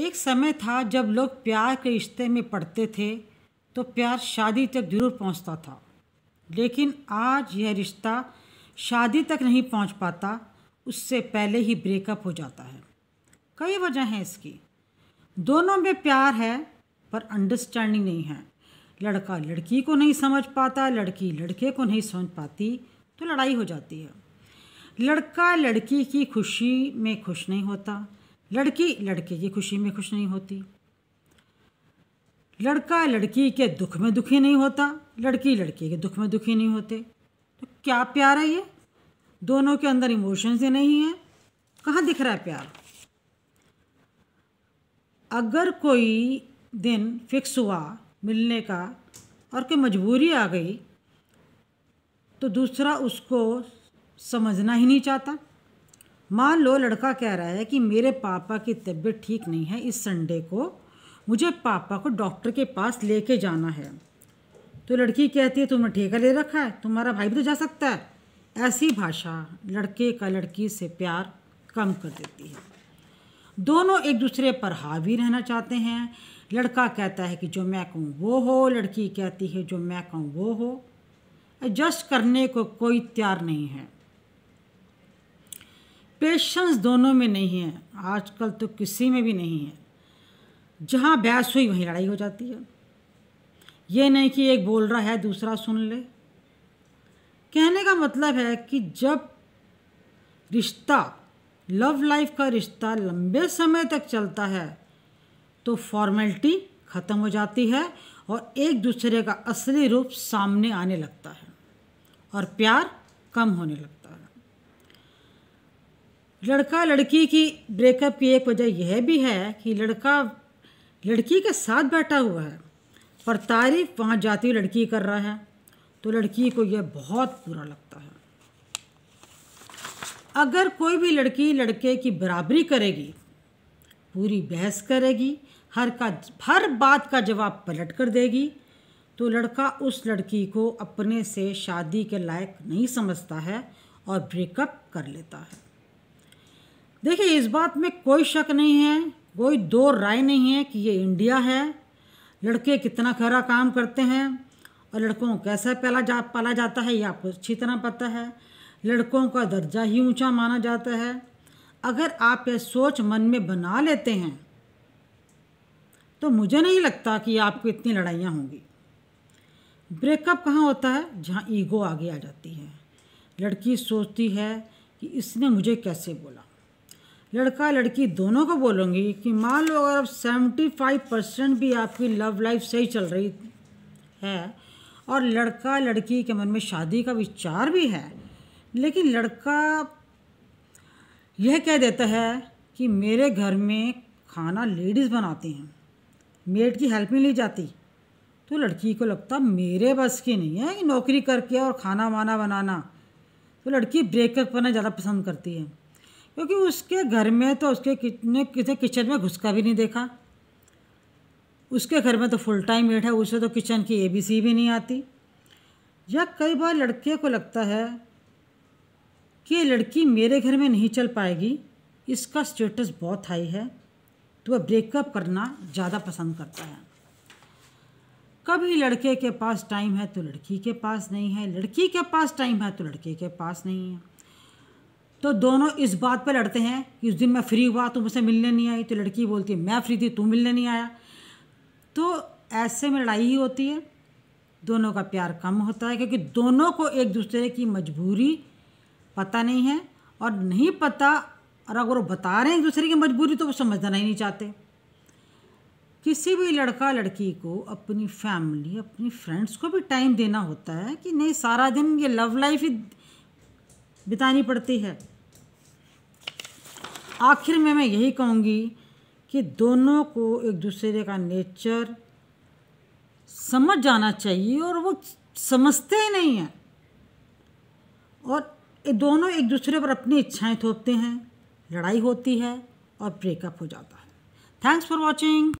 एक समय था जब लोग प्यार के रिश्ते में पड़ते थे तो प्यार शादी तक जरूर पहुंचता था लेकिन आज यह रिश्ता शादी तक नहीं पहुंच पाता उससे पहले ही ब्रेकअप हो जाता है कई वजह हैं इसकी दोनों में प्यार है पर अंडरस्टैंडिंग नहीं है लड़का लड़की को नहीं समझ पाता लड़की लड़के को नहीं समझ पाती तो लड़ाई हो जाती है लड़का लड़की की खुशी में खुश नहीं होता लड़की लड़के की खुशी में खुश नहीं होती लड़का लड़की के दुख में दुखी नहीं होता लड़की लड़के के दुख में दुखी नहीं होते तो क्या प्यार है ये दोनों के अंदर इमोशंस ही नहीं है कहाँ दिख रहा है प्यार अगर कोई दिन फिक्स हुआ मिलने का और कोई मजबूरी आ गई तो दूसरा उसको समझना ही नहीं चाहता मान लो लड़का कह रहा है कि मेरे पापा की तबीयत ठीक नहीं है इस संडे को मुझे पापा को डॉक्टर के पास लेके जाना है तो लड़की कहती है तुमने ठेका ले रखा है तुम्हारा भाई भी तो जा सकता है ऐसी भाषा लड़के का लड़की से प्यार कम कर देती है दोनों एक दूसरे पर हावी रहना चाहते हैं लड़का कहता है कि जो मैं कहूँ वो हो लड़की कहती है जो मैं कहूँ वो हो एडजस्ट करने को कोई तैयार नहीं है पेशेंस दोनों में नहीं है आजकल तो किसी में भी नहीं है जहाँ बहस हुई वहीं लड़ाई हो जाती है ये नहीं कि एक बोल रहा है दूसरा सुन ले कहने का मतलब है कि जब रिश्ता लव लाइफ का रिश्ता लंबे समय तक चलता है तो फॉर्मेलिटी ख़त्म हो जाती है और एक दूसरे का असली रूप सामने आने लगता है और प्यार कम होने लगता है लड़का लड़की की ब्रेकअप की एक वजह यह भी है कि लड़का लड़की के साथ बैठा हुआ है पर तारीफ वहाँ जाती हुई लड़की कर रहा है तो लड़की को यह बहुत बुरा लगता है अगर कोई भी लड़की लड़के की बराबरी करेगी पूरी बहस करेगी हर का हर बात का जवाब पलट कर देगी तो लड़का उस लड़की को अपने से शादी के लायक नहीं समझता है और ब्रेकअप कर लेता है देखिए इस बात में कोई शक नहीं है कोई दो राय नहीं है कि ये इंडिया है लड़के कितना खरा काम करते हैं और लड़कों को कैसे पहला जा पाला जाता है ये आपको अच्छी तरह पता है लड़कों का दर्जा ही ऊंचा माना जाता है अगर आप यह सोच मन में बना लेते हैं तो मुझे नहीं लगता कि आपको इतनी लड़ाइयाँ होंगी ब्रेकअप कहाँ होता है जहाँ ईगो आगे आ जाती है लड़की सोचती है कि इसने मुझे कैसे बोला लड़का लड़की दोनों को बोलूँगी कि मान लो अगर अब सेवेंटी फाइव परसेंट भी आपकी लव लाइफ सही चल रही है और लड़का लड़की के मन में शादी का विचार भी है लेकिन लड़का यह कह देता है कि मेरे घर में खाना लेडीज़ बनाती हैं मेड की हेल्प नहीं ली जाती तो लड़की को लगता मेरे बस की नहीं है कि नौकरी करके और खाना वाना बनाना तो लड़की ब्रेकअप करना ज़्यादा पसंद करती है क्योंकि उसके घर में तो उसके कितने किसी किचन में घुसका भी नहीं देखा उसके घर में तो फुल टाइम एट है उसे तो किचन की एबीसी भी नहीं आती या कई बार लड़के को लगता है कि लड़की मेरे घर में नहीं चल पाएगी इसका स्टेटस बहुत हाई है तो वह ब्रेकअप करना ज़्यादा पसंद करता है कभी लड़के के पास टाइम है तो लड़की के पास नहीं है लड़की के पास टाइम है तो लड़के के पास नहीं है तो दोनों इस बात पर लड़ते हैं कि उस दिन मैं फ्री हुआ तुम मुझसे मिलने नहीं आई तो लड़की बोलती है मैं फ्री थी तू मिलने नहीं आया तो ऐसे में लड़ाई ही होती है दोनों का प्यार कम होता है क्योंकि दोनों को एक दूसरे की मजबूरी पता नहीं है और नहीं पता और अगर वो बता रहे हैं एक दूसरे की मजबूरी तो वो समझना ही नहीं चाहते किसी भी लड़का लड़की को अपनी फैमिली अपनी फ्रेंड्स को भी टाइम देना होता है कि नहीं सारा दिन ये लव लाइफ ही बितानी पड़ती है आखिर में मैं यही कहूँगी कि दोनों को एक दूसरे का नेचर समझ जाना चाहिए और वो समझते ही नहीं हैं और ये दोनों एक दूसरे पर अपनी इच्छाएं थोपते हैं लड़ाई होती है और ब्रेकअप हो जाता है थैंक्स फॉर वॉचिंग